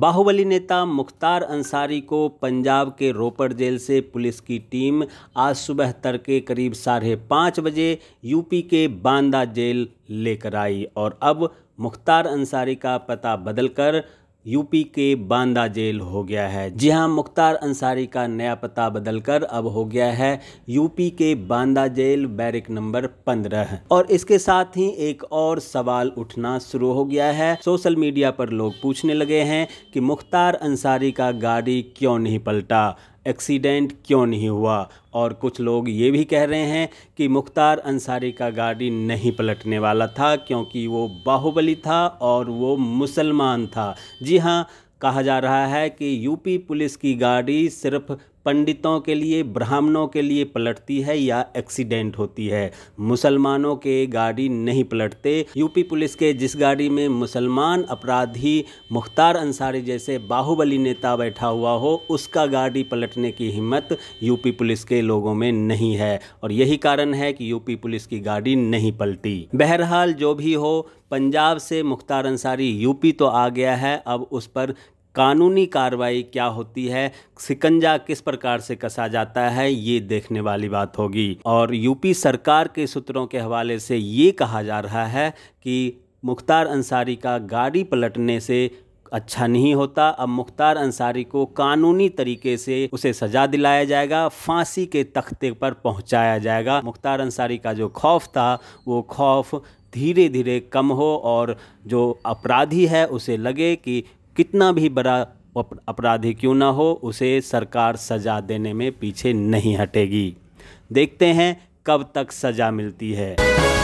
बाहुबली नेता मुख्तार अंसारी को पंजाब के रोपड़ जेल से पुलिस की टीम आज सुबह तड़के करीब साढ़े पाँच बजे यूपी के बांदा जेल लेकर आई और अब मुख्तार अंसारी का पता बदलकर यूपी के बांदा जेल हो गया है जी हाँ मुख्तार अंसारी का नया पता बदलकर अब हो गया है यूपी के बांदा जेल बैरिक नंबर पंद्रह और इसके साथ ही एक और सवाल उठना शुरू हो गया है सोशल मीडिया पर लोग पूछने लगे हैं कि मुख्तार अंसारी का गाड़ी क्यों नहीं पलटा एक्सीडेंट क्यों नहीं हुआ और कुछ लोग ये भी कह रहे हैं कि मुख्तार अंसारी का गाड़ी नहीं पलटने वाला था क्योंकि वो बाहुबली था और वो मुसलमान था जी हाँ कहा जा रहा है कि यूपी पुलिस की गाड़ी सिर्फ पंडितों के लिए ब्राह्मणों के लिए पलटती है या एक्सीडेंट होती है मुसलमानों के गाड़ी नहीं पलटते यूपी पुलिस के जिस गाड़ी में मुसलमान अपराधी मुख्तार अंसारी जैसे बाहुबली नेता बैठा हुआ हो उसका गाड़ी पलटने की हिम्मत यूपी पुलिस के लोगों में नहीं है और यही कारण है कि यूपी पुलिस की गाड़ी नहीं पलटी बहरहाल जो भी हो पंजाब से मुख्तार अंसारी यूपी तो आ गया है अब उस पर कानूनी कार्रवाई क्या होती है सिकंजा किस प्रकार से कसा जाता है ये देखने वाली बात होगी और यूपी सरकार के सूत्रों के हवाले से ये कहा जा रहा है कि मुख्तार अंसारी का गाड़ी पलटने से अच्छा नहीं होता अब मुख्तार अंसारी को कानूनी तरीके से उसे सजा दिलाया जाएगा फांसी के तख्ते पर पहुंचाया जाएगा मुख्तार अंसारी का जो खौफ था वो खौफ धीरे धीरे कम हो और जो अपराधी है उसे लगे कि कितना भी बड़ा अपराधी क्यों ना हो उसे सरकार सजा देने में पीछे नहीं हटेगी देखते हैं कब तक सजा मिलती है